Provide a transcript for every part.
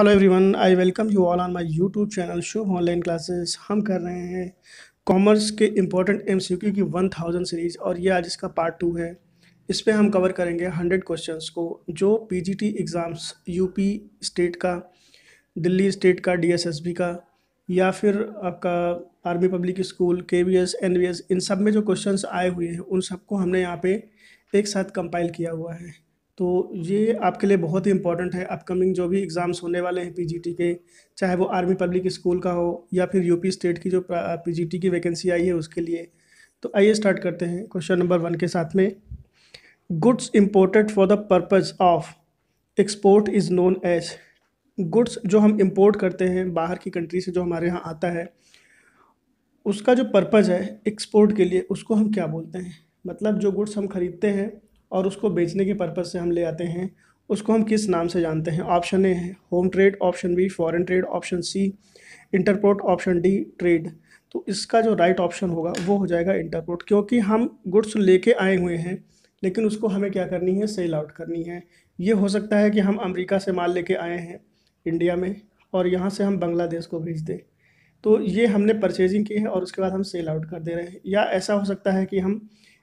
hello everyone I welcome you all on my YouTube channel Shubh online classes हम कर रहे हैं कॉमर्स के इम्पोर्टेंट एमसीक्यू की वन थाउजेंड सीरीज़ और ये आज इसका पार्ट टू है इस पर हम कवर करेंगे हंड्रेड क्वेश्चंस को जो पीजीटी एग्ज़ाम्स यूपी स्टेट का दिल्ली स्टेट का डीएसएसबी का या फिर आपका army public school K V S N V S इन सब में जो क्वेश्चन आए हुए हैं उन सबको हमने यहाँ पर एक साथ कंपाइल किया हुआ है तो ये आपके लिए बहुत ही इंपॉर्टेंट है अपकमिंग जो भी एग्ज़ाम्स होने वाले हैं पीजीटी के चाहे वो आर्मी पब्लिक स्कूल का हो या फिर यूपी स्टेट की जो पीजीटी की वैकेंसी आई है उसके लिए तो आइए स्टार्ट करते हैं क्वेश्चन नंबर वन के साथ में goods imported for the purpose of export is known as goods जो हम इम्पोर्ट करते हैं बाहर की कंट्री से जो हमारे यहाँ आता है उसका जो पर्पज़ है एक्सपोर्ट के लिए उसको हम क्या बोलते हैं मतलब जो गुड्स हम ख़रीदते हैं और उसको बेचने के पर्पज़ से हम ले आते हैं उसको हम किस नाम से जानते हैं ऑप्शन ए है home trade option B foreign trade option C entrepot option D trade तो इसका जो राइट ऑप्शन होगा वो हो जाएगा इंटरपोर्ट क्योंकि हम गुड्स लेके आए हुए हैं लेकिन उसको हमें क्या करनी है सेल आउट करनी है ये हो सकता है कि हम अमेरिका से माल लेके आए हैं इंडिया में और यहाँ से हम बांग्लादेश को भेज दें तो ये हमने परचेजिंग की है और उसके बाद हम सेल आउट कर दे रहे हैं या ऐसा हो सकता है कि हम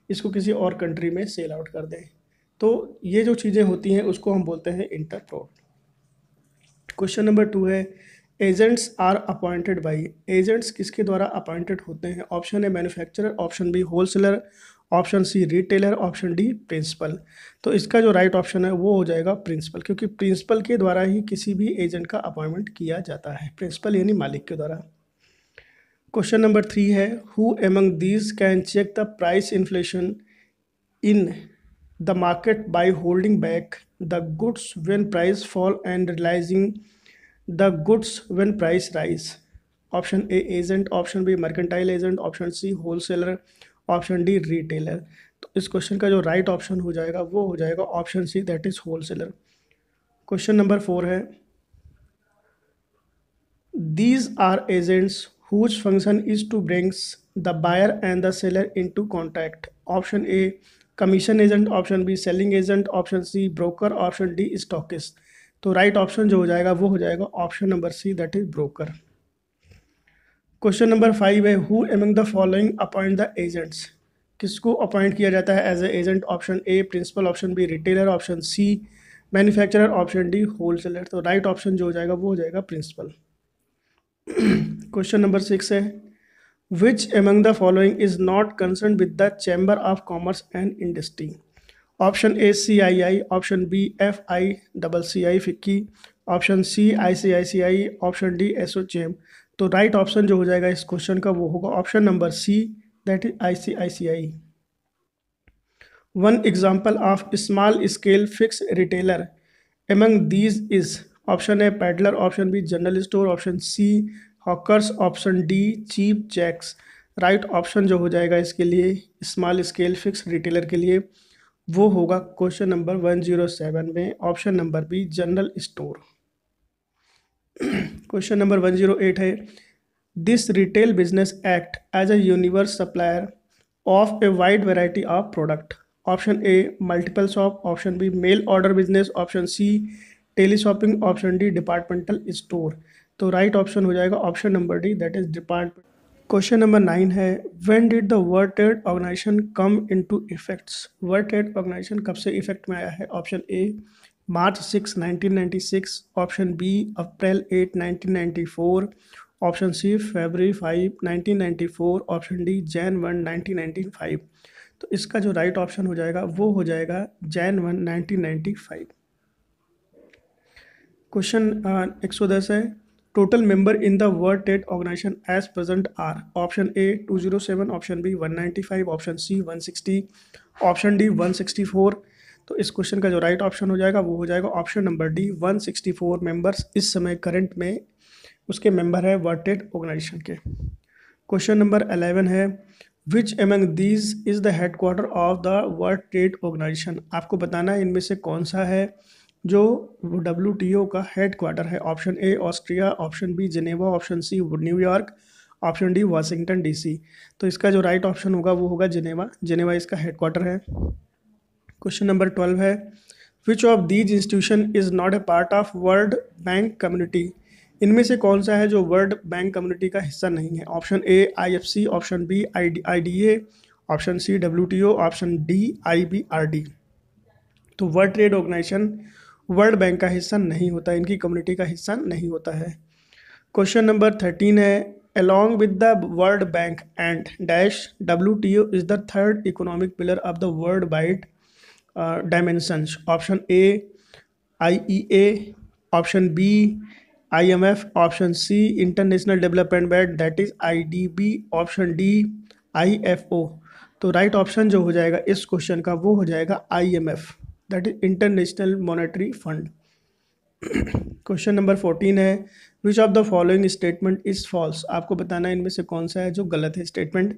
इसको किसी और कंट्री में सेल आउट कर दें तो ये जो चीज़ें होती हैं उसको हम बोलते हैं इंटरप्रोट क्वेश्चन नंबर टू है agents are appointed by agents किसके द्वारा अपॉइंटेड होते हैं ऑप्शन है manufacturer option B wholesaler option C retailer option D principal तो इसका जो राइट right ऑप्शन है वो हो जाएगा प्रिंसिपल क्योंकि प्रिंसिपल के द्वारा ही किसी भी एजेंट का अपॉइंटमेंट किया जाता है प्रिंसिपल यानी मालिक के द्वारा क्वेश्चन नंबर थ्री है who among these can check the price inflation in the market by holding back the goods when price fall and releasing the goods when price rise option A agent option B mercantile agent option C wholesaler option D retailer तो इस question का जो right right option हो जाएगा वो हो जाएगा option C that is wholesaler question number four है these are agents whose function is to brings the buyer and the seller into contact option A commission agent option B selling agent option C broker option D stockist तो right right option जो हो जाएगा वो हो जाएगा option number C that is broker question number five है who among the following appoint the agents किसको appoint किया जाता है as a agent option A principal option B retailer option C manufacturer option D wholesaler तो right right option जो हो जाएगा वो हो जाएगा प्रिंसिपल क्वेश्चन नंबर सिक्स है which among the following is not concern with the chamber of commerce and industry option A C I I option B F I double C I FICCI option C I C I C I option D ASSOCHAM तो right right option जो हो जाएगा इस question का वो होगा option number C that is I C I C I one example of small scale fix retailer among these is option A peddler option B general store option C hawkers option D cheap jacks right option जो हो जाएगा इसके लिए small scale fix retailer के लिए वो होगा question number one zero seven में option number B general store question number one zero eight है this retail business act as a universe supplier of a wide variety of product option A multiple shop option B mail order business option C tele shopping option D departmental store तो right right option हो जाएगा option number D that is department question number nine है when did the world trade organisation come into effects world trade organisation कब से effect में आया है option A March six nineteen six option B April eight nineteen ninety four option C February five nineteen ninety four option D Jan one nineteen ninety five तो इसका जो right right option हो जाएगा वो हो जाएगा Jan one nineteen ninety five question एक सौ दस है total member in the world trade organisation as present are option A two zero seven option B one ninety five option C one sixty option D one sixty four तो इस question का जो right right option हो जाएगा वो हो जाएगा option number D one sixty four members इस समय करंट में उसके मेंबर है वर्ल्ड ट्रेड ऑर्गेनाइजेशन के क्वेश्चन नंबर अलेवन है which among these is the head quarter of the world trade organisation आपको बताना है इनमें से कौन सा है जो डब्ल्यू का हेड क्वार्टर है option A Austria option B Geneva option C New York option D Washington DC तो इसका जो राइट ऑप्शन होगा वो होगा जिनेवा जिनेवा इसका हेड क्वार्टर है क्वेश्चन नंबर ट्वेल्व है which of these institution is not a part of world bank community इनमें से कौन सा है जो वर्ल्ड बैंक कम्युनिटी का हिस्सा नहीं है option A C option B I D option C O option D D तो world trade organisation world bank का हिस्सा नहीं होता इनकी कम्युनिटी का हिस्सा नहीं होता है क्वेश्चन नंबर थर्टीन है along with the world bank and dash W T O is the third economic pillar of the world wide dimensions option A I E A option B I M F option C international development bank that is I D B option D I F O तो right right option जो हो जाएगा इस question का वो हो जाएगा I M F that is international monetary fund question number fourteen है which of the following statement is false आपको बताना इनमें से कौन सा है जो गलत है statement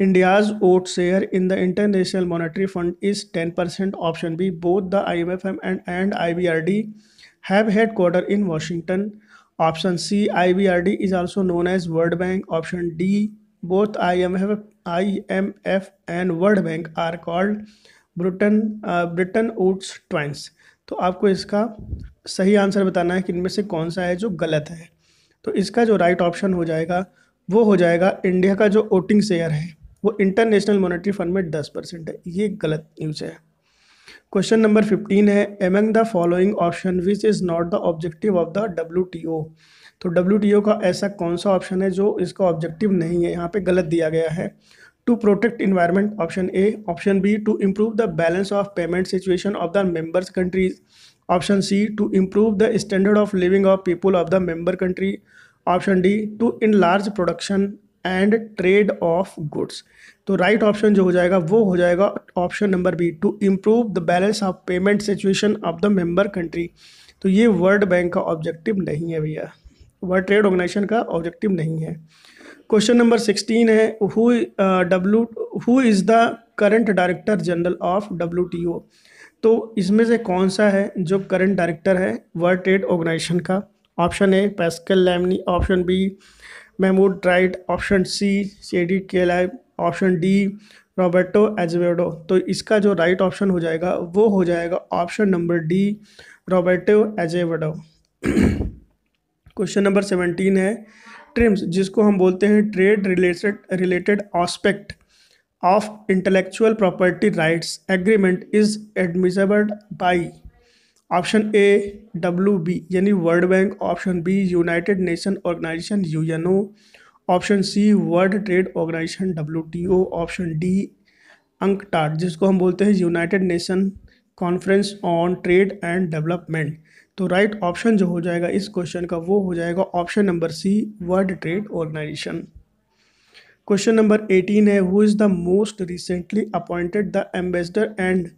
India's vote share in the international monetary fund is ten percent option B both the I M F M and and I B R D have head quarter in Washington option C I B R D is also known as world bank option D both I M F I M F and world bank are called Bretton Bretton Woods twins तो आपको इसका सही answer बताना है कि इनमें से कौन सा है जो गलत है तो इसका जो राइट ऑप्शन हो जाएगा वो हो जाएगा इंडिया का जो वोटिंग शेयर है वो इंटरनेशनल मॉनेटरी फंड में दस परसेंट है ये गलत न्यूज़ है क्वेश्चन नंबर फिफ्टीन है among the following option which is not the objective of the W T O तो डब्ल्यू टी ओ का ऐसा कौन सा ऑप्शन है जो इसका ऑब्जेक्टिव नहीं है यहाँ पे गलत दिया गया है to protect environment option A option B to improve the balance of payment situation of the members countries option C to improve the standard of living of people of the member country option D to enlarge production and trade of goods तो right right option जो हो जाएगा वो हो जाएगा option number B to improve the balance of payment situation of the member country तो ये world bank का ऑब्जेक्टिव नहीं है भैया वर्ल्ड ट्रेड ऑर्गेनाइजेशन का ऑब्जेक्टिव नहीं है क्वेश्चन नंबर सिक्सटीन है who W who is the current director general of W T O तो इसमें से कौन सा है जो करंट डायरेक्टर है वर्ल्ड ट्रेड ऑर्गेनाइजेशन का option A Pascal Lamy option B Mahmoud Trite option C C K Live option D Roberto Azevedo तो इसका जो राइट ऑप्शन हो जाएगा वो हो जाएगा option number D Roberto Azevedo question number seventeen है ट्रिम्स जिसको हम बोलते हैं trade related related aspect of intellectual property rights agreement is admissible by option A W B यानी world bank option B united nation organisation U N O option C world trade organisation W T O option D UNCTAD जिसको हम बोलते हैं united nation conference on trade and development तो right option जो हो जाएगा इस क्वेश्चन का वो हो जाएगा option number C world trade organisation question number eighteen है who is the most recently appointed the ambassador and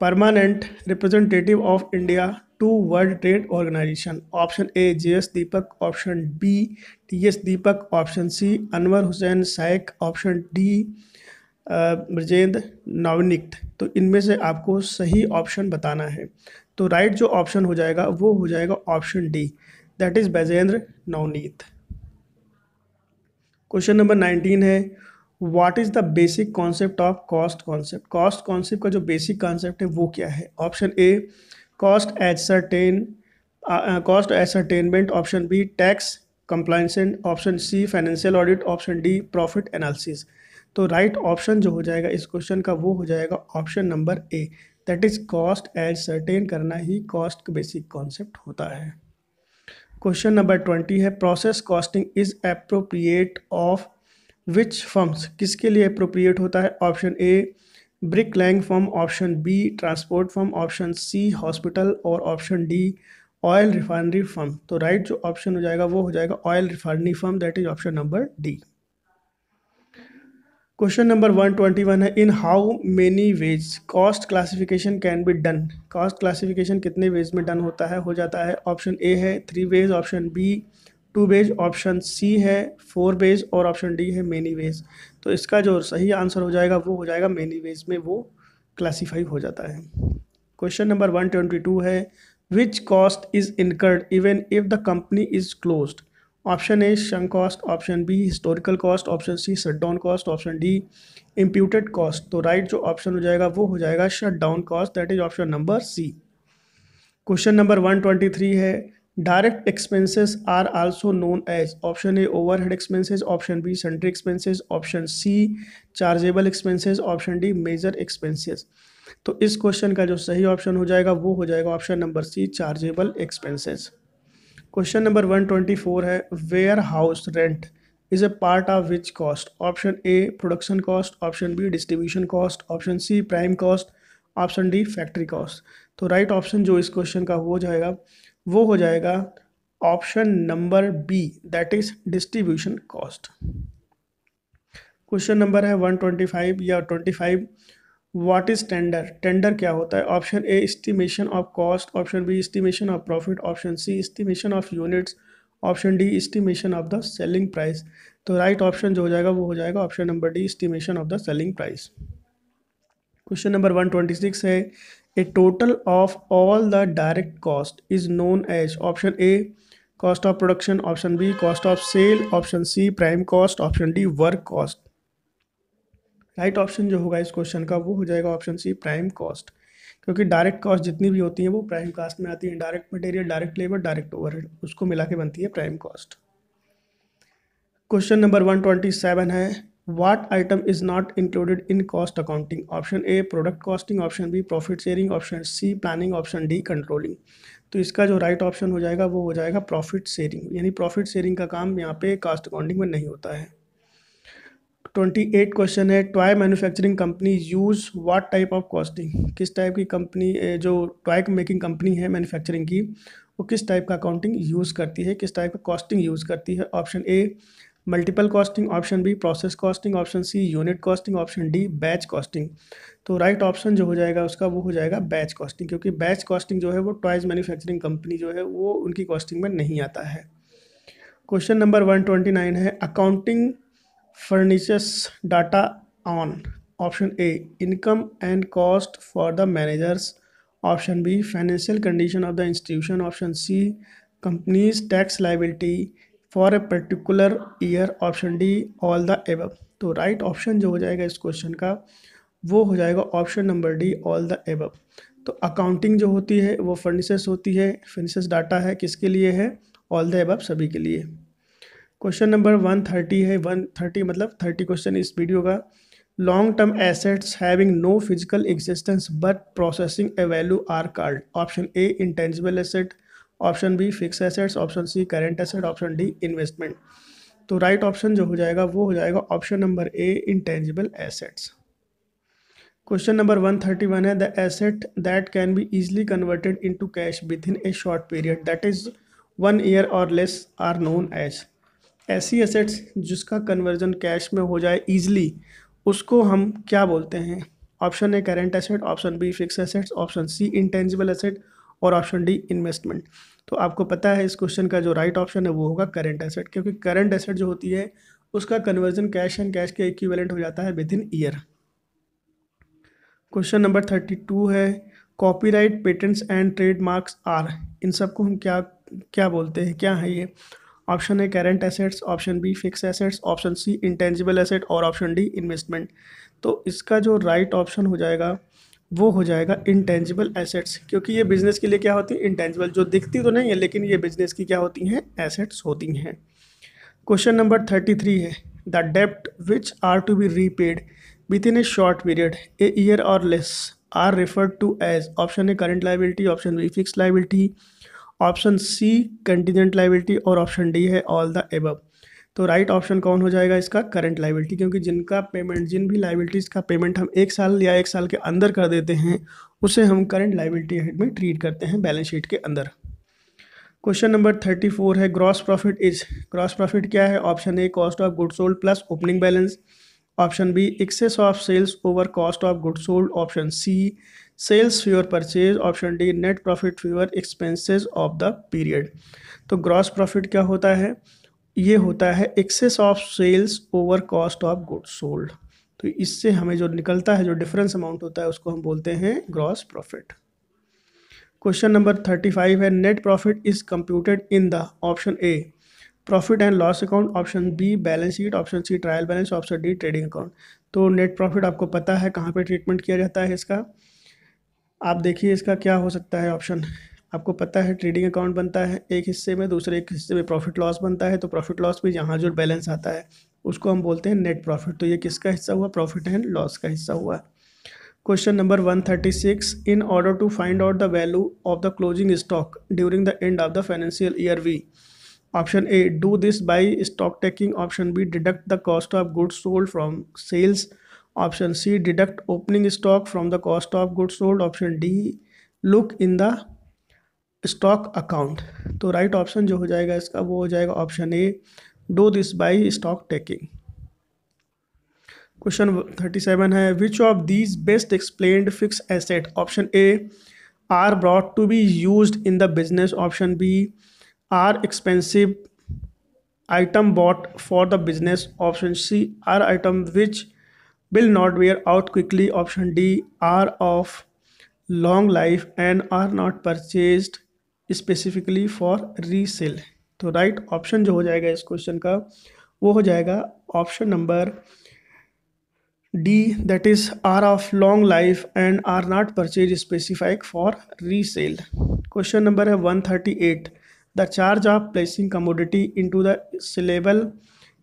permanent representative of India to world trade organisation option A J S Deepak option B T S Deepak option C Anwar Hussain Saik option D Brajendra Navnit तो इनमें से आपको सही option बताना है तो right जो option हो जाएगा वो हो जाएगा option D that is Brajendra Navneet question number nineteen है what is the basic concept of cost concept cost concept का जो बेसिक कॉन्सेप्ट है वो क्या है option A cost ascertain cost ascertainment option B tax compliance option C financial audit option D profit analysis तो right right option जो हो जाएगा इस क्वेश्चन का वो हो जाएगा option number A that is cost ascertain करना ही कॉस्ट का बेसिक कॉन्सेप्ट होता है क्वेश्चन नंबर ट्वेंटी है process costing is appropriate of which firms किसके लिए अप्रोप्रिएट होता है option A brick laying firm option B transport firm option C hospital और option D oil refinery firm तो राइट right जो ऑप्शन हो जाएगा वो हो जाएगा oil refinery firm that is option number D question number one twenty one है in how many ways cost classification can be done cost classification कितने ways में डन होता है हो जाता है ऑप्शन ए है three ways option B two ways option C है फोर वेज और ऑप्शन डी है मेनी वेज तो इसका जो सही आंसर हो जाएगा वो हो जाएगा मेनी वेज में वो क्लासीफाई हो जाता है question number one twenty two है which cost is incurred even if the company is closed option A sunk cost option B historical cost option C shut down cost option D imputed cost तो right जो option हो जाएगा वो हो जाएगा shut down cost that is option number C question number one twenty three है direct expenses are also known as option A overhead expenses option B sundry expenses option C chargeable expenses option D major expenses तो इस question का जो सही option हो जाएगा वो हो जाएगा option number C chargeable expenses question number one twenty four है warehouse rent is a part of which cost option A production cost option B distribution cost option C prime cost option D factory cost तो right right option जो इस question का हो जाएगा वो हो जाएगा option number B that is distribution cost question number है 125 या 25 व्हाट इज़ टेंडर टेंडर क्या होता है option A estimation of cost option B estimation of profit option C estimation of units option D estimation of the selling price तो right option जो हो जाएगा वो हो जाएगा option number D estimation of the selling price question number one twenty six है a total of all the direct cost is known as option A cost of production option B cost of sale option C prime cost option D work cost right option जो होगा इस question का वो हो जाएगा option C prime cost क्योंकि direct cost जितनी भी होती है वो प्राइम कास्ट में आती है direct material direct labour direct overhead उसको मिला के बनती है prime cost question number one twenty seven है what item is not included in cost accounting option A product costing option B profit sharing option C planning option D controlling तो इसका जो right option हो जाएगा वो हो जाएगा profit sharing यानी प्रॉफिट शेयरिंग का काम यहाँ पे कास्ट अकाउंटिंग में नहीं होता है ट्वेंटी एट क्वेश्चन है toy manufacturing company use what type of costing किस टाइप की कंपनी जो टॉय मेकिंग कंपनी है मैन्युफैक्चरिंग की वो किस टाइप का अकाउंटिंग यूज़ करती है किस टाइप का कॉस्टिंग यूज़ करती है option A multiple costing option B process costing option C unit costing option D batch costing तो राइट right ऑप्शन जो हो जाएगा उसका वो हो जाएगा बैच कॉस्टिंग क्योंकि बैच कॉस्टिंग जो है वो टॉयज मैन्युफैक्चरिंग कंपनी जो है वो उनकी कॉस्टिंग में नहीं आता है question number one twenty nine है accounting furnishes data on option A income and cost for the managers option B financial condition of the institution option C company's tax liability for a particular year option D all the above तो right right option जो हो जाएगा इस question का वो हो जाएगा option number D all the above तो अकाउंटिंग जो होती है वो फर्निसेस होती है फर्निसेस डाटा है किसके लिए है ऑल द एब सभी के लिए क्वेश्चन नंबर वन थर्टी है वन थर्टी मतलब थर्टी क्वेश्चन इस वीडियो का long term assets having no physical existence but processing a value are called option A intangible asset option B fix assets option C current asset option D investment तो right right option जो हो जाएगा वो हो जाएगा option number A intangible assets question number one thirty one है the asset that can be easily converted into cash within a short period that is one year और less are known as ऐसी assets जिसका conversion cash में हो जाए easily उसको हम क्या बोलते हैं option A current asset option B fix assets option C intangible asset और ऑप्शन डी इन्वेस्टमेंट तो आपको पता है इस क्वेश्चन का जो राइट right ऑप्शन है वो होगा करेंट एसेट क्योंकि करंट एसेट जो होती है उसका कन्वर्जन कैश एंड कैश के इक्विवेलेंट हो जाता है within year question number thirty two है copyright patents and trademarks are इन सबको हम क्या क्या बोलते हैं क्या है ये ऑप्शन है current assets option B fix assets option C intangible asset और ऑप्शन डी इन्वेस्टमेंट तो इसका जो राइट right ऑप्शन हो जाएगा वो हो जाएगा इंटेंजिबल एसेट्स क्योंकि ये बिज़नेस के लिए क्या होती है इंटेंजिबल जो दिखती तो नहीं है लेकिन ये बिज़नेस की क्या होती हैं एसेट्स होती हैं क्वेश्चन नंबर थर्टी थ्री है द डेप्ट which are to be repaid within a short period a year और less are referred to as option A current liability option B fix liability option C contingent liability और option D है all the above तो right right option कौन हो जाएगा इसका current liability क्योंकि जिनका पेमेंट जिन भी लाइबिलिटीज़ का पेमेंट हम एक साल या एक साल के अंदर कर देते हैं उसे हम करंट लाइबिलिटी हेड में ट्रीट करते हैं बैलेंस शीट के अंदर क्वेश्चन नंबर थर्टी फोर है gross profit is gross profit क्या है option A cost of good sold plus opening balance option B excess of sales over cost of good sold option C sales fewer purchase option D net profit fewer expenses of the period तो gross profit क्या होता है ये होता है access of sales over cost of good sold तो इससे हमें जो निकलता है जो डिफरेंस अमाउंट होता है उसको हम बोलते हैं gross profit question number thirty five है net profit is computed in the option A profit and loss account option B balance sheet option C trial balance option D trading account तो net profit आपको पता है कहाँ पे treatment किया जाता है इसका आप देखिए इसका क्या हो सकता है ऑप्शन आपको पता है ट्रेडिंग अकाउंट बनता है एक हिस्से में दूसरे एक हिस्से में प्रॉफिट लॉस बनता है तो प्रॉफिट लॉस में यहाँ जो बैलेंस आता है उसको हम बोलते हैं नेट प्रॉफिट तो ये किसका हिस्सा हुआ प्रॉफिट एंड लॉस का हिस्सा हुआ question number one thirty six in order to find out the value of the closing stock during the end of the financial year we option A do this by stock taking option B deduct the cost of goods sold from sales option C deduct opening stock from the cost of good sold option D look in the stock account तो right right option जो हो जाएगा इसका वो हो जाएगा option A do this by stock taking question thirty seven है which of these best explained fixed asset option A are bought to be used in the business option B are expensive item bought for the business option C are item which will not wear out quickly option d are of long life and are not purchased specifically for resale तो right option जो हो जाएगा इस question का वो हो जाएगा option number D that is are of long life and are not purchase specific for resale question number है one thirty eight the charge of placing commodity into the saleable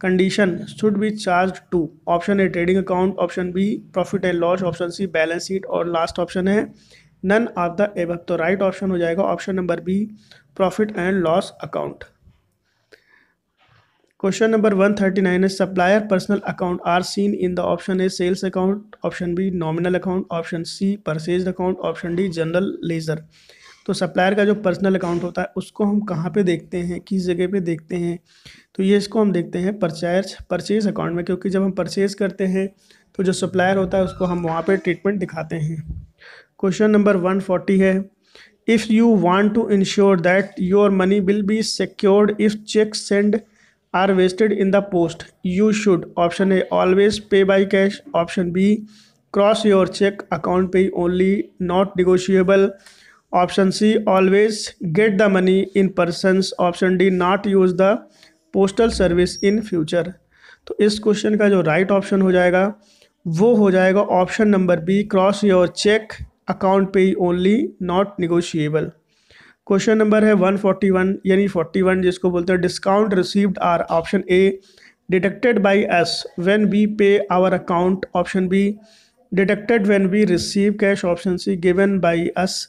condition should be charged to option A trading account option B profit and loss option C balance sheet और last option है none of the above तो right option हो जाएगा option number B profit and loss account question number one thirty nine है supplier personal account are seen in the option A sales account option B nominal account option C purchase account option D general ledger तो supplier का जो personal account होता है उसको हम कहाँ पे देखते हैं किस जगह पे देखते हैं तो ये इसको हम देखते हैं परचेज परचेज अकाउंट में क्योंकि जब हम परचेज करते हैं तो जो सप्लायर होता है उसको हम वहाँ पर ट्रीटमेंट दिखाते हैं क्वेश्चन नंबर वन फोर्टी है if you want to ensure that your money will be secured if checks sent are wasted in the post you should option a always pay by cash option b cross your check account pay only not negotiable option C always get the money in persons option D not use the postal service in future तो इस question का जो right right option हो जाएगा वो हो जाएगा option number B cross your cheque account pay only not negotiable question number है 141 यानी 41 जिसको बोलते हैं discount received are option A deducted by us when we pay our account option B deducted when we receive cash option C given by us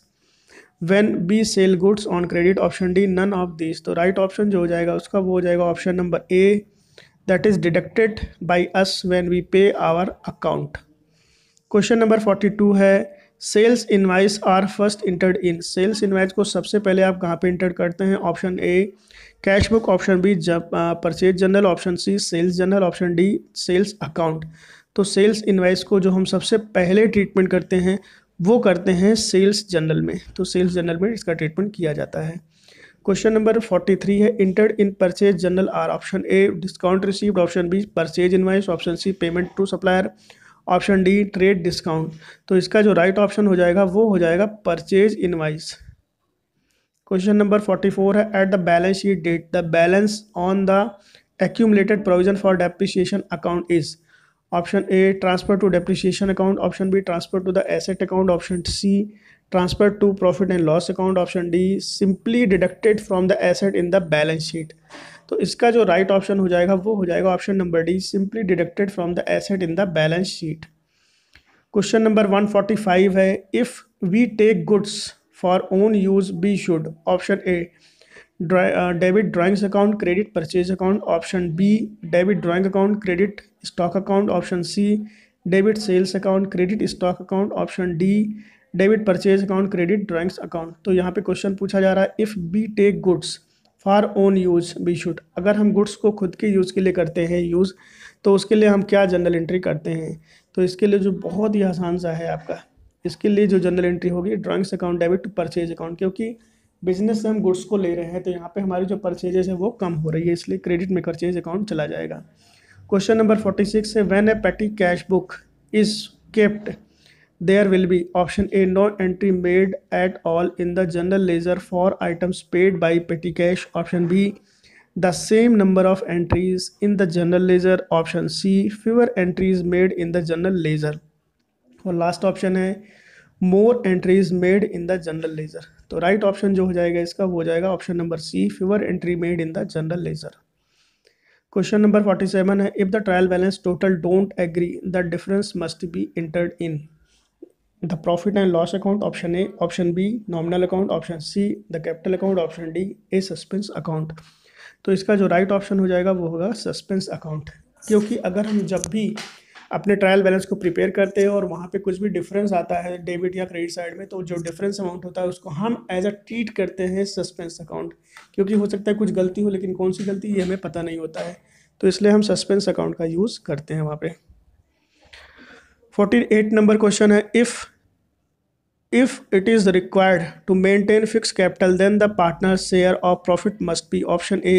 when we sell goods on credit option D none of this तो right right option जो हो जाएगा उसका वो हो जाएगा option number A that is deducted by us when we pay our account question number forty two है sales invoice are first entered in sales invoice को सबसे पहले आप कहाँ पे इंटर करते हैं option A cash book option B जब purchase journal option C sales journal option D sales account तो सेल्स इन्वाइस को जो हम सबसे पहले ट्रीटमेंट करते हैं वो करते हैं सेल्स जनरल में तो सेल्स जनरल में इसका ट्रीटमेंट किया जाता है क्वेश्चन नंबर फोर्टी थ्री है entered in purchase journal are option A discount received option B purchase invoice option C payment to supplier option D trade discount तो इसका जो राइट right ऑप्शन हो जाएगा वो हो जाएगा purchase invoice question number forty four है at the balance sheet date the balance on the accumulated provision for depreciation account is option A transfer to depreciation account option B transfer to the asset account option C transfer to profit and loss account option D simply deducted from the asset in the balance sheet तो इसका जो right right option हो जाएगा वो हो जाएगा option number D simply deducted from the asset in the balance sheet question number 145 है if we take goods for own use we should option A debit drawings account credit purchase account option B debit drawing account credit stock account option C debit sales account credit stock account option D debit purchase account credit drawings account तो यहाँ पे question पूछा जा रहा है if B take goods for own use we should अगर हम goods को खुद के यूज़ के लिए करते हैं यूज़ तो उसके लिए हम क्या जनरल एंट्री करते हैं तो इसके लिए जो बहुत ही आसान सा है आपका इसके लिए जो जनरल एंट्री होगी drawings account debit to purchase account क्योंकि बिजनेस से हम गुड्स को ले रहे हैं तो यहाँ पे हमारी जो परचेजेस है वो कम हो रही है इसलिए क्रेडिट में परचेज अकाउंट चला जाएगा क्वेश्चन नंबर फोर्टी सिक्स है when a petty cash book is kept there will be option A no entry made at all in the general ledger for items paid by petty cash option B the same number of entries in the general ledger option C fewer entries made in the general ledger और last option है more entries made in the general ledger तो right option जो हो जाएगा इसका वो हो जाएगा option number C fewer entry made in the general ledger question number forty seven है if the trial balance total don't agree the difference must be entered in the profit and loss account option A option B nominal account option C the capital account option D a suspense account तो इसका जो right right option हो जाएगा वो होगा suspense account क्योंकि अगर हम जब भी अपने ट्रायल बैलेंस को प्रिपेयर करते हैं और वहाँ पे कुछ भी डिफरेंस आता है डेबिट या क्रेडिट साइड में तो जो डिफरेंस अमाउंट होता है उसको हम एज अ ट्रीट करते हैं सस्पेंस अकाउंट क्योंकि हो सकता है कुछ गलती हो लेकिन कौन सी गलती ये हमें पता नहीं होता है तो इसलिए हम सस्पेंस अकाउंट का यूज़ करते हैं वहाँ पर फोर्टी एट नंबर क्वेश्चन है if if it is required to maintain fixed capital then the partner share of profit must be option a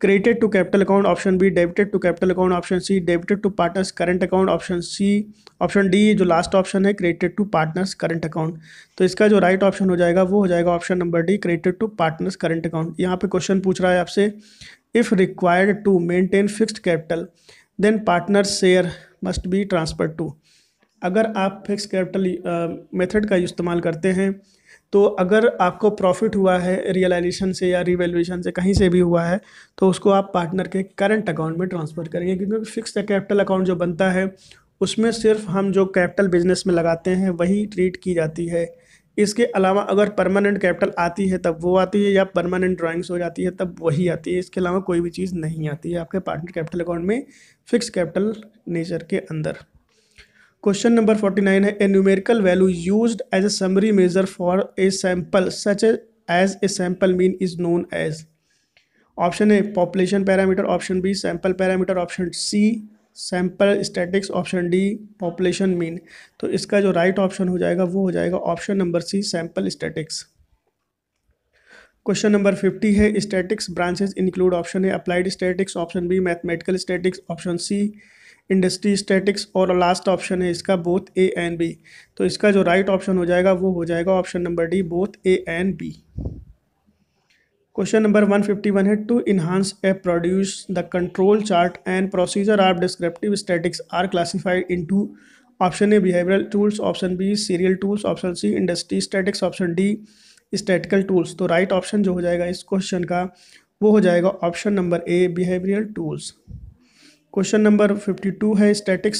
credited to capital account option B debited to capital account option C debited to partners current account option C option D जो last option है credited to partners current account तो इसका जो right right option हो जाएगा वो हो जाएगा option number D credited to partners current account यहाँ पे क्वेश्चन पूछ रहा है आपसे if required to maintain fixed capital then partner share must be transfer to अगर आप फिक्स कैपिटल मेथड का इस्तेमाल करते हैं तो अगर आपको प्रॉफिट हुआ है रियलाइजेशन से या रिवेल्यूशन से कहीं से भी हुआ है तो उसको आप पार्टनर के करंट अकाउंट में ट्रांसफ़र करेंगे क्योंकि फिक्स कैपिटल अकाउंट जो बनता है उसमें सिर्फ हम जो कैपिटल बिजनेस में लगाते हैं वही ट्रीट की जाती है इसके अलावा अगर परमानेंट कैपिटल आती है तब वो आती है या परमानेंट ड्राइंग्स हो जाती है तब वही आती है इसके अलावा कोई भी चीज़ नहीं आती है आपके पार्टनर कैपिटल अकाउंट में फिक्स कैपिटल नेचर के अंदर क्वेश्चन नंबर फोर्टी नाइन है a numerical value used as a summary measure for a sample such as a sample mean is known as option A population parameter option B sample parameter option C sample statistics option D population mean तो इसका जो right right option हो जाएगा वो हो जाएगा option number C sample statistics question number fifty है statistics branches include option है applied statistics option B mathematical statistics option C industry statistics और लास्ट ऑप्शन है इसका बोथ ए एंड बी तो इसका जो राइट right ऑप्शन हो जाएगा वो हो जाएगा option number D both A and B question number 151 है to enhance a produce the control chart and procedure are descriptive statistics are classified into option A behavioural tools option B serial tools option C industry statistics option D statistical tools तो right right option जो हो जाएगा इस question का वो हो जाएगा option number A behavioural tools question number fifty two है statics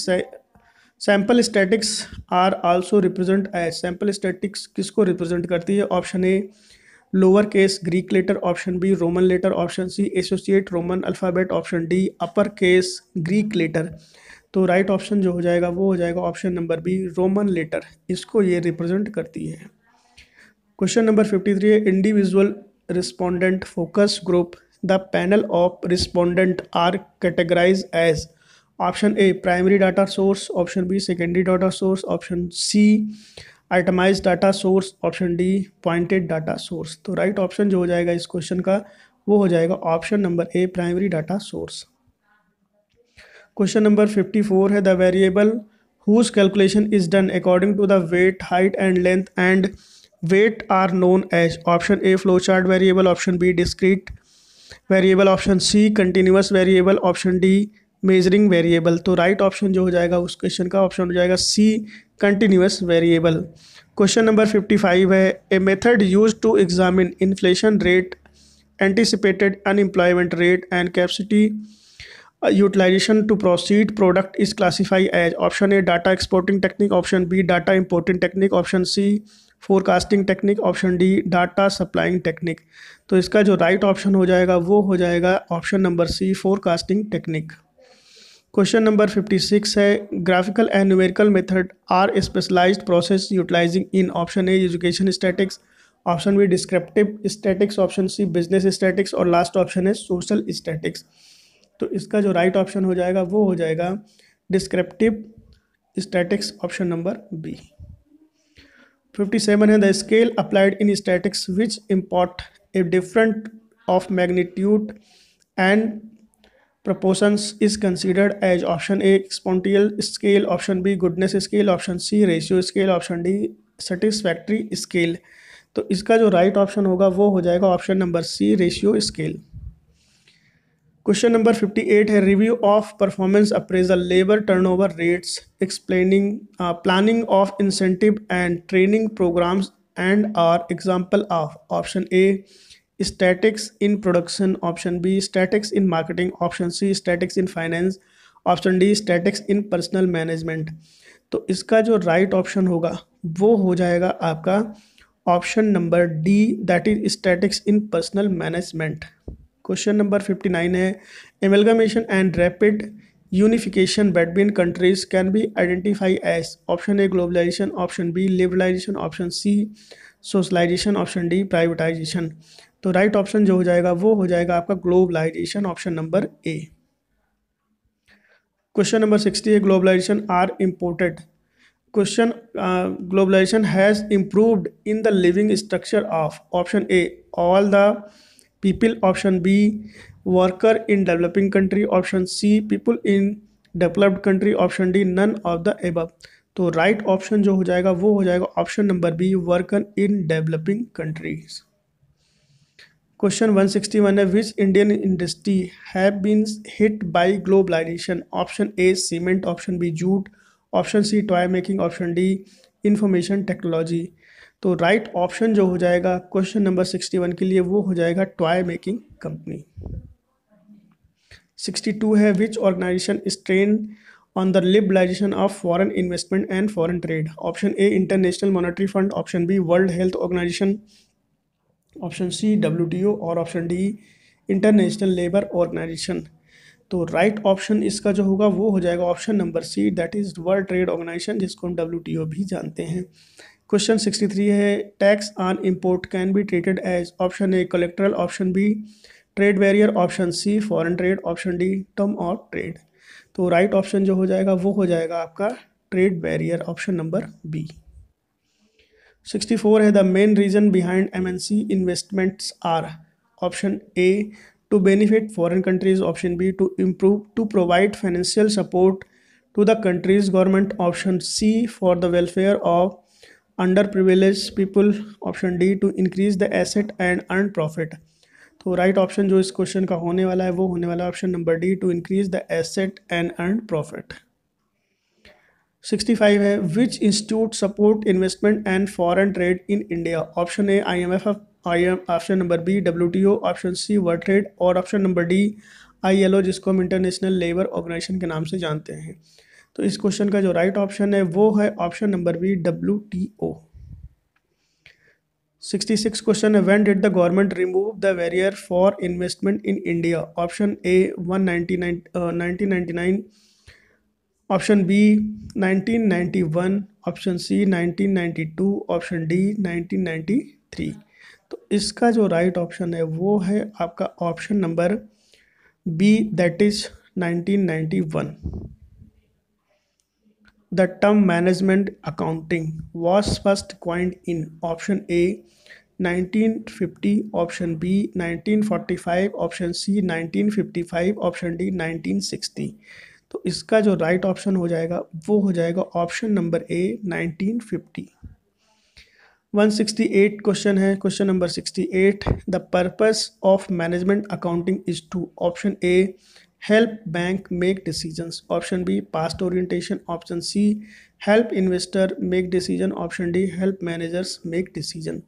sample statistics are also represented as sample statistics किसको रिप्रेजेंट करती है option A lower case Greek letter option B Roman letter option C associate Roman alphabet option D upper case Greek letter तो right right option जो हो जाएगा वो हो जाएगा option number B Roman letter इसको ये रिप्रेजेंट करती है क्वेश्चन नंबर फिफ्टी थ्री है individual respondent focus group the panel of respondent are categorised as option A primary data source option B secondary data source option C itemise data source option D pointed data source तो right right option जो हो जाएगा इस question का वो हो जाएगा option number A primary data source question number fifty four है the variable whose calculation is done according to the weight height and length and weight are known as option A flow chart variable option B discrete variable option C continuous variable option D measuring variable तो right right option जो हो जाएगा उस question का option हो जाएगा C continuous variable question number fifty five है a method used to examine inflation rate anticipated unemployment rate and capacity utilisation to proceed product is classify as option A data exporting technique option B data importing technique option C forecasting technique option D data supplying technique तो इसका जो right right option हो जाएगा वो हो जाएगा option number C forecasting technique question number fifty six है graphical and numerical method are specialised process utilising in option A education statistics option B descriptive statics option C business statistics और last option है social statistics तो इसका जो right right option हो जाएगा वो हो जाएगा descriptive statics option number B fifty seven है the scale applied in statics which import a different of magnitude and proportions is considered as option A spatial scale option B goodness scale option C ratio scale option D satisfactory scale तो इसका जो right right option होगा वो हो जाएगा option number C ratio scale question number 58 है review of performance appraisal labour turnover rates explaining planning of incentive and training programs and are example of option A statics in production option B statics in marketing option C statics in finance option D statics in personal management तो इसका जो right right option होगा वो हो जाएगा आपका option number D that is statics in personal management question number fifty nine है amalgamation and rapid unification between countries can be identify as option A globalisation option B liberalisation option C socialisation option D privatisation तो right right option जो हो जाएगा वो हो जाएगा आपका globalisation option number A question number sixty है globalisation are imported question globalisation has improved in the living structure of option A all the people option B worker in developing country option C people in developed country option D none of the above तो right right option जो हो जाएगा वो हो जाएगा option number B worker in developing countries question 161 है which Indian industry have been hit by globalisation option A cement option B jute option C toy making option D information technology तो right option जो हो जाएगा question number sixty one के लिए वो हो जाएगा toy making company sixty two है which organisation strain on the liberalisation of foreign investment and foreign trade option A International monetary Fund option B World Health Organisation option C W और option D International Labour Organisation तो right right option इसका जो होगा वो हो जाएगा option number C that is World trade Organisation जिसको हम डब्ल्यू भी जानते हैं क्वेश्चन सिक्सटी थ्री है tax on import can be treated as option A collateral option B trade barrier option C foreign trade option D term of trade तो right right option जो हो जाएगा वो हो जाएगा आपका trade barrier option number B sixty four है the main reason behind MNC investments are option A to benefit foreign countries option B to improve to provide financial support to the countries government option C for the welfare of under privilege people option D to increase the asset and earn profit तो right right option जो इस question का होने वाला है वो होने वाला है option number D to increase the asset and earn profit sixty five है which institute support investment and foreign trade in India option A I M F I M option number B W T O option C world trade और option number D I L O जिसको हम international Labour organisation के नाम से जानते हैं तो इस क्वेश्चन का जो राइट right ऑप्शन है वो है option number B W T O sixty six question है when did the government remove the barrier for investment in India option A one ninety nine nineteen ninety nine option B nineteen ninety one option C nineteen ninety two option D nineteen ninety three तो इसका जो right right option है वो है आपका option number B that is nineteen ninety one the term management accounting was first coined in option A nineteen fifty option B nineteen forty five option C nineteen fifty five option D nineteen sixty तो इसका जो right right option हो जाएगा वो हो जाएगा option number A nineteen one sixty eight question है question number sixty eight the purpose of management accounting is to option A help bank make decisions option b past orientation option c help investor make decision option d help managers make decision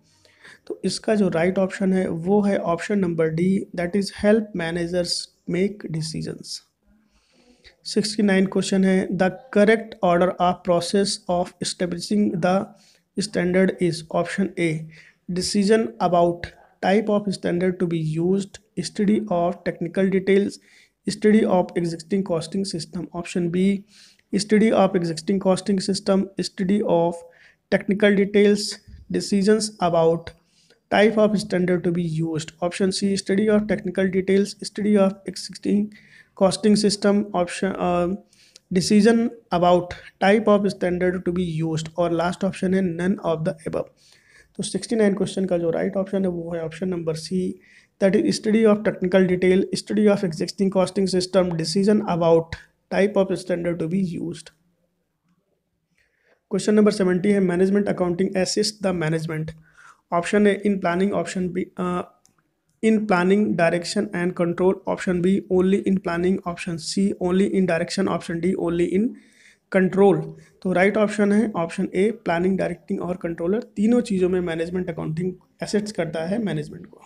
तो इसका जो right right option है वो है option number D that is help managers make decisions 69 question है the correct order of process of establishing the standard is option A decision about type of standard to be used study of technical details study of existing costing system option B study of existing costing system study of technical details decisions about type of standard to be used option C study of technical details study of existing costing system option decision about type of standard to be use और last option है none of the above तो sixty nine question का जो right right option है वो है option number C that is study of technical detail study of existing costing system decision about type of standard to be used question number seventy है management accounting assist the management option A in planning option B in planning direction and control option B only in planning option C only in direction option D only in control तो right right option है option A planning directing और controller तीनों चीज़ों में management accounting assets करता है management को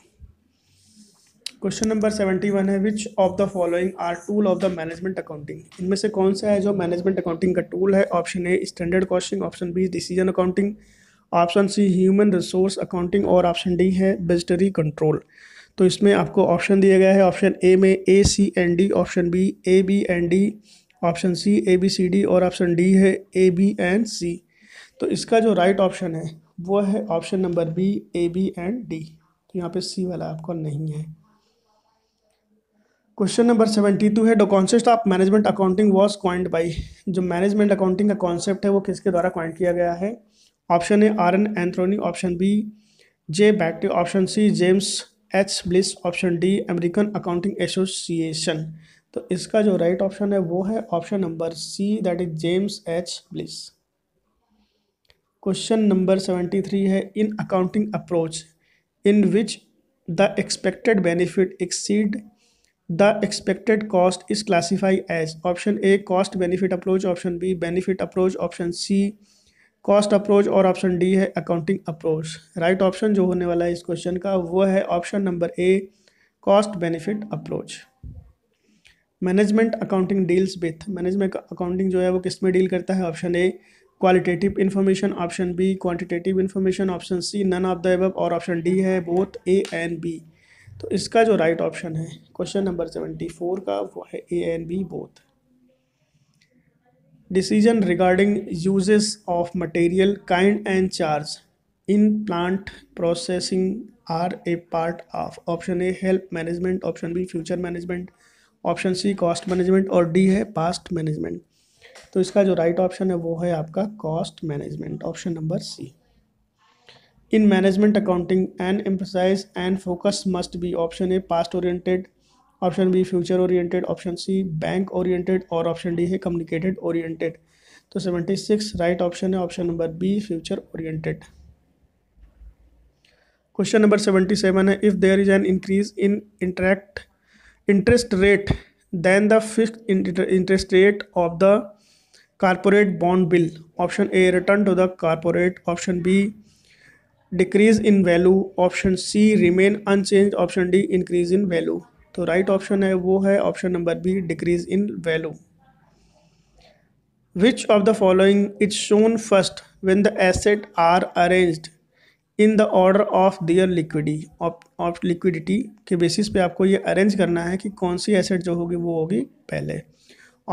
question number seventy one है which of the following are tool of the management accounting इनमें से कौन सा है जो मैनेजमेंट अकाउंटिंग का टूल है option A standard costing option B decision accounting option C human resource accounting और ऑप्शन डी है बजटरी कंट्रोल तो इसमें आपको ऑप्शन दिया गया है ऑप्शन ए में A C and D option B A B and D option C A B C D और ऑप्शन डी है ए बी एंड सी तो इसका जो राइट right ऑप्शन है वो है option number B A B and D तो यहाँ पे सी वाला आपका नहीं है क्वेश्चन नंबर सेवेंटी टू है the concept of management accounting was coined by जो मैनेजमेंट अकाउंटिंग का कॉन्सेप्ट है वो किसके द्वारा क्वाइंट किया गया है option A R N Anthony option B J Batty option C James H Bliss option D American Accounting Association तो इसका जो राइट right ऑप्शन है वो है option number C that is James H Bliss question number seventy three है in accounting approach in which the expected benefit exceed the expected cost is classify as option A cost benefit approach option B benefit approach option C cost approach और option D है accounting approach right option जो होने वाला है इस question का वो है option number A cost benefit approach management accounting deals with management accounting जो है वो किस में डील करता है option A qualitative information option B quantitative information option C none of the above और ऑप्शन डी है बोथ ए एंड बी तो इसका जो राइट right ऑप्शन है क्वेश्चन नंबर सेवेंटी फोर का वो है A and B both decision regarding uses of material kind and charge in plant processing are a part of option A help management option B future management option C cost management और D है past management तो इसका जो right right option है वो है आपका cost management option number C in management accounting and emphasis and focus must be option A past oriented option B future oriented option C bank oriented और option D है communicated oriented तो seventy six right option है option number B future oriented question number seventy seven है if there is an increase in interact interest rate then the fix interest rate of the corporate bond bill option A return to the corporate option B decrease in value option C remain unchange option D increase in value तो right right option है वो है option number B decrease in value which of the following is shown first when the asset are arrange in the order of their liquidity of liquidity के basis पे आपको ये arrange करना है कि कौन सी एसेट जो होगी वो होगी पहले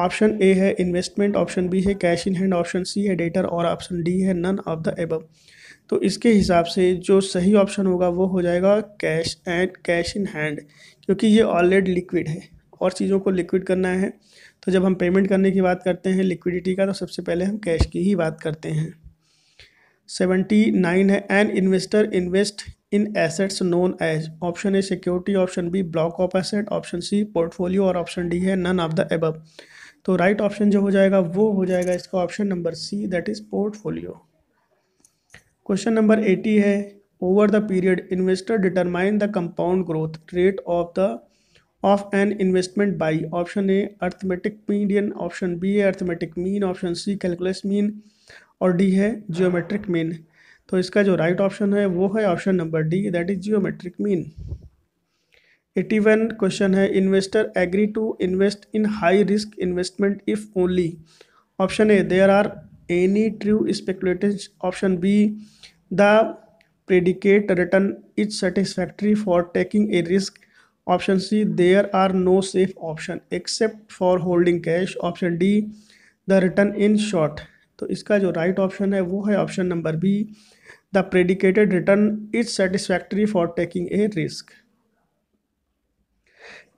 ऑप्शन ए है इन्वेस्टमेंट ऑप्शन बी है cash in hand option C है डेटर और ऑप्शन डी है नन ऑफ द एबव तो इसके हिसाब से जो सही ऑप्शन होगा वो हो जाएगा cash and cash in hand क्योंकि ये ऑलरेडी लिक्विड है और चीज़ों को लिक्विड करना है तो जब हम पेमेंट करने की बात करते हैं लिक्विडिटी का तो सबसे पहले हम कैश की ही बात करते हैं सेवेंटी नाइन है an investor invest in assets known as option A security option B block of asset option C portfolio और ऑप्शन डी है नन ऑफ द एबव तो राइट right ऑप्शन जो हो जाएगा वो हो जाएगा इसका option number C that is portfolio question number eighty है over the period investor determine the compound growth rate of the of an investment by option A arithmetic median option B है arithmetic mean option C calculus mean और D है geometric mean तो इसका जो right right option है वो है option number D that is geometric mean eighty one question है investor agree to invest in high risk investment if only option A there are any true speculative option b the predicate return is satisfactory for taking a risk option c there are no safe option except for holding cash option d the return in short तो इसका जो right right option है वो है option number B the predicated return is satisfactory for taking a risk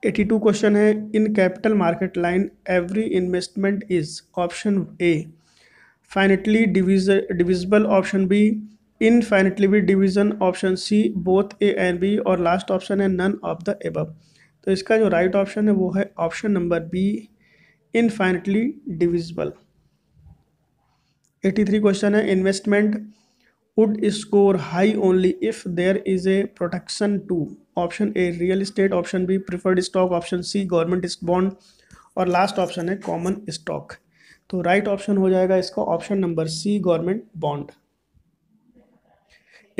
82 question है in capital market line every investment is option A finitely डिविज divisible option B infinitely भी division option C both A and B और last option है none of the above तो इसका जो right right option है वो है option number B infinitely divisible 83 question है investment would score high only if there is a protection to option A real estate option B preferred stock option C government bond और last option है common stock तो right option हो जाएगा इसका option number C government bond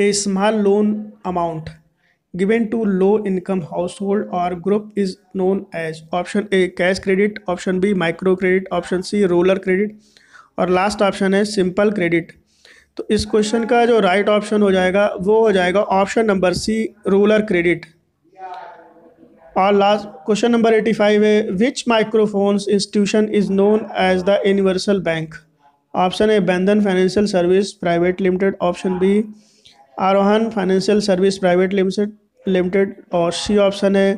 a small loan amount given to low income household और group is known as option A cash credit option B micro credit option C roller credit और last option है simple credit तो इस question का जो right right option हो जाएगा वो हो जाएगा option number C roller credit और last question number eighty five है which microfinance institution is known as the universal bank option A Bandhan financial service private limited option B Arohan financial service private limited limited और C option है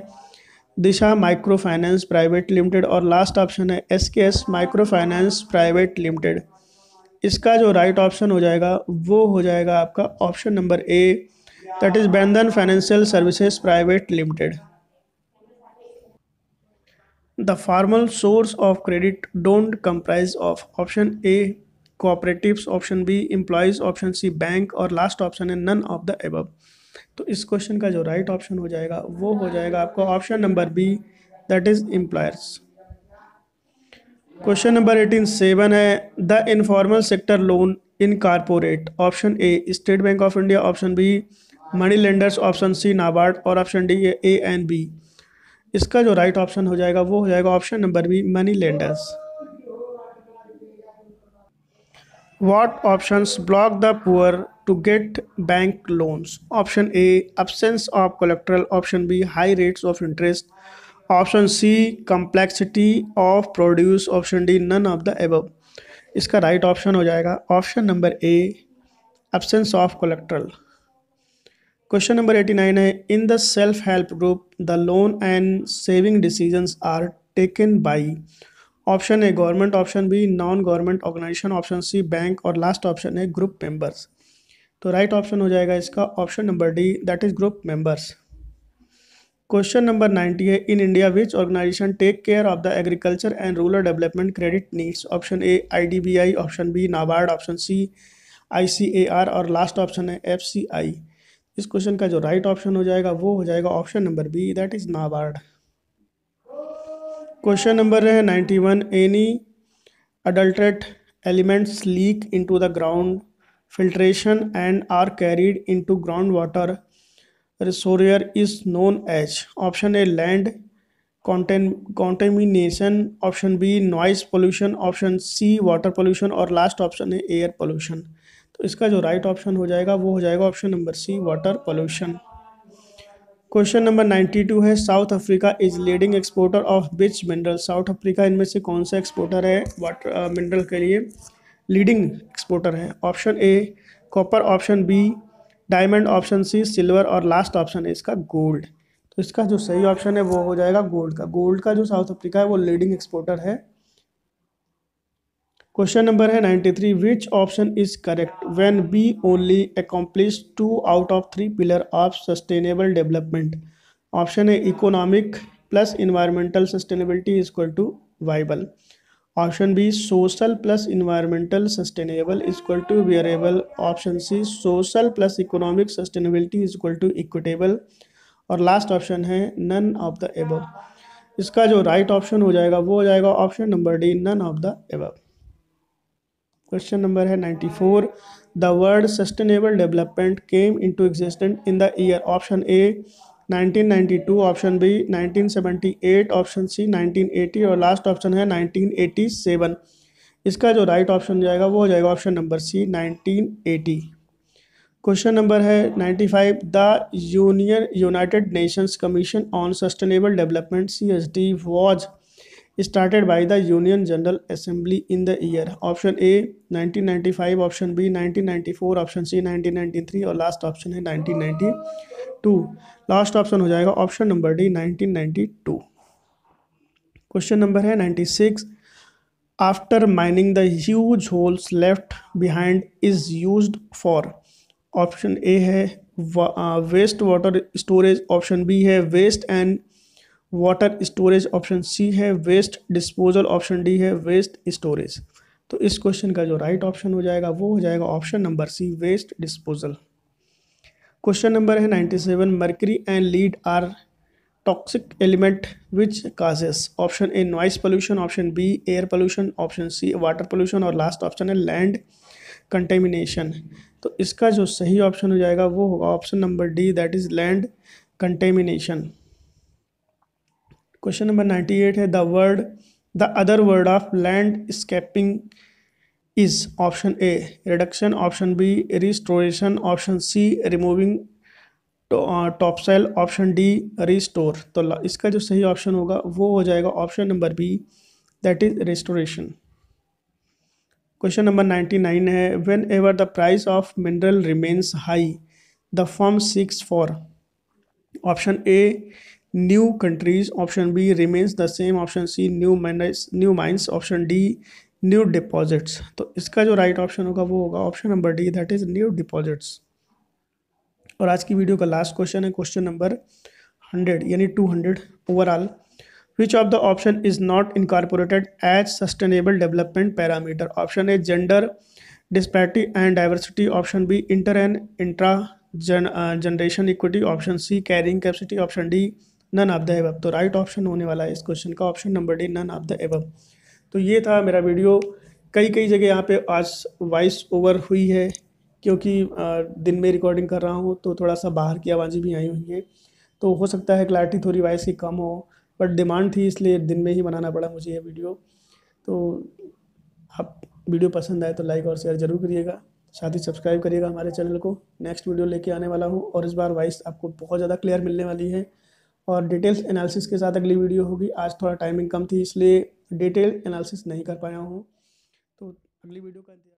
Disha micro finance private limited और last option है S K S micro finance private limited इसका जो right option हो जाएगा वो हो जाएगा आपका option number A that is Bandhan financial services private limited the formal source of credit don't comprise of option A cooperatives option B employees option C bank और last option है नन ऑफ द एबव तो इस question का जो right right option हो जाएगा वो हो जाएगा आपका option number B that is employers question number eighteen seven है the informal sector loan in corporate option A State Bank of India option B money lenders option C NABARD और option D A and B इसका जो right option हो जाएगा वो हो जाएगा option number B money lenders what option block the poor to get bank loans option A absence of collateral option B high rates of interest option C complexity of produce option D none of the above इसका right right option हो जाएगा option number A absence of collateral question number eighty nine है in the self help group the loan and saving decisions are taken by option है government option B non government organisation option C bank और last option है group members तो right right option हो जाएगा इसका option number D that is group members question number ninety है in India which organisation take care of the agriculture and rural development credit needs option A I option B NABARD option C I और last option है F इस question का जो right option हो जाएगा वो हो जाएगा option number B that is NABARD question number है ninety one any adulterate elements leak into the ground filtration and are carried into ground water reservoir is known as option A land contamination option B noise pollution option C water pollution और last option है air pollution तो इसका जो right option हो जाएगा वो हो जाएगा option number C water pollution question number ninety two है South Africa is leading exporter of which mineral South Africa इनमें से कौन सा एक्सपोर्टर है वाटर मिनरल uh, के लिए लीडिंग एक्सपोर्टर है option A copper option B diamond option C silver और लास्ट ऑप्शन है इसका गोल्ड तो इसका जो सही ऑप्शन है वो हो जाएगा गोल्ड का गोल्ड का जो साउथ अफ्रीका है वो लीडिंग एक्सपोर्टर है क्वेश्चन नंबर है ninety three which option is correct when be only accomplish two out of three pillar of sustainable development option है economic plus environmental sustainability is equal to viable option B social plus environmental sustainable is equal to bearable option C social plus economic sustainability is equal to equitable और last option है none of the above इसका जो right right option हो जाएगा वो हो जाएगा option number D none of the above question number है ninety four the world sustainable development came into existent in the year option A nineteen ninety two option B nineteen eight option C nineteen eighty और last option है nineteen eighty seven इसका जो right option जाएगा वो हो जाएगा option number C nineteen eighty question number है ninety five the union United Nations commission on sustainable development C S D was started by the union general assembly in the year option A 1995 option B 1994 option C 1993 और last option है 1992 last option हो जाएगा option number D 1992 question number है 96 after mining the huge holes left behind is used for option A है waste water storage option B है waste and water storage option C है waste disposal option D है waste storage तो इस question का जो right right option हो जाएगा वो हो जाएगा option number C waste disposal question number है ninety seven mercury and lead are toxic element which causes option A noise pollution option B air pollution option C water pollution और last option है land contamination तो इसका जो सही option हो जाएगा वो होगा option number D that is land contamination question number ninety eight है the word the other word of landscaping is option A reduction option B restoration option C removing top soil option D restore तो इसका जो सही option होगा वो हो जाएगा option number B that is restoration question number ninety nine है whenever the price of mineral remains high the firm seeks for option A new countries option B remains the same option C new minus new mines option D new deposits तो इसका जो right option होगा वो होगा option number D that is new deposits और आज की video का लास्ट क्वेश्चन है क्वेश्चन नंबर हंड्रेड यानी two hundred overall which of the option is not incorporated as sustainable development parameter option A gender disparity and diversity option B inter and intra generation equity option C carrying capacity option D none of the above तो right option होने वाला है इस question का option number D none of the above तो ये था मेरा वीडियो कई कई जगह यहाँ पे आज वॉइस ओवर हुई है क्योंकि दिन में रिकॉर्डिंग कर रहा हूँ तो थोड़ा सा बाहर की आवाज़ें भी आई हुई हैं तो हो सकता है क्लैरिटी थोड़ी वॉइस की कम हो बट डिमांड थी इसलिए दिन में ही बनाना पड़ा मुझे ये वीडियो तो आप वीडियो पसंद आए तो लाइक और शेयर ज़रूर करिएगा साथ ही सब्सक्राइब करिएगा हमारे चैनल को नेक्स्ट वीडियो लेके आने वाला हूँ और इस बार वॉइस आपको बहुत ज़्यादा क्लियर मिलने वाली है और डिटेल्स एनालिसिस के साथ अगली वीडियो होगी आज थोड़ा टाइमिंग कम थी इसलिए डिटेल एनालिसिस नहीं कर पाया हूँ तो अगली वीडियो का